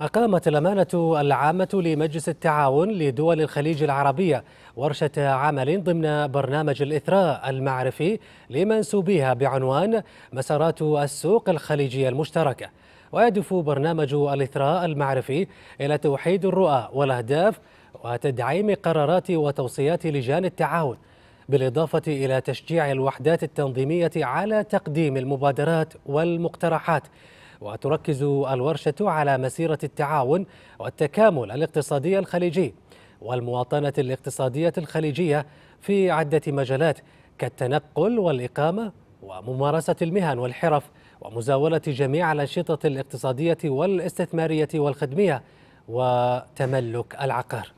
أقامت الأمانة العامة لمجلس التعاون لدول الخليج العربية ورشة عمل ضمن برنامج الإثراء المعرفي لمنسوبيها بعنوان مسارات السوق الخليجية المشتركة ويهدف برنامج الإثراء المعرفي إلى توحيد الرؤى والأهداف وتدعيم قرارات وتوصيات لجان التعاون بالإضافة إلى تشجيع الوحدات التنظيمية على تقديم المبادرات والمقترحات وتركز الورشة على مسيرة التعاون والتكامل الاقتصادي الخليجي والمواطنة الاقتصادية الخليجية في عدة مجالات كالتنقل والإقامة وممارسة المهن والحرف ومزاولة جميع الأنشطة الاقتصادية والاستثمارية والخدمية وتملك العقار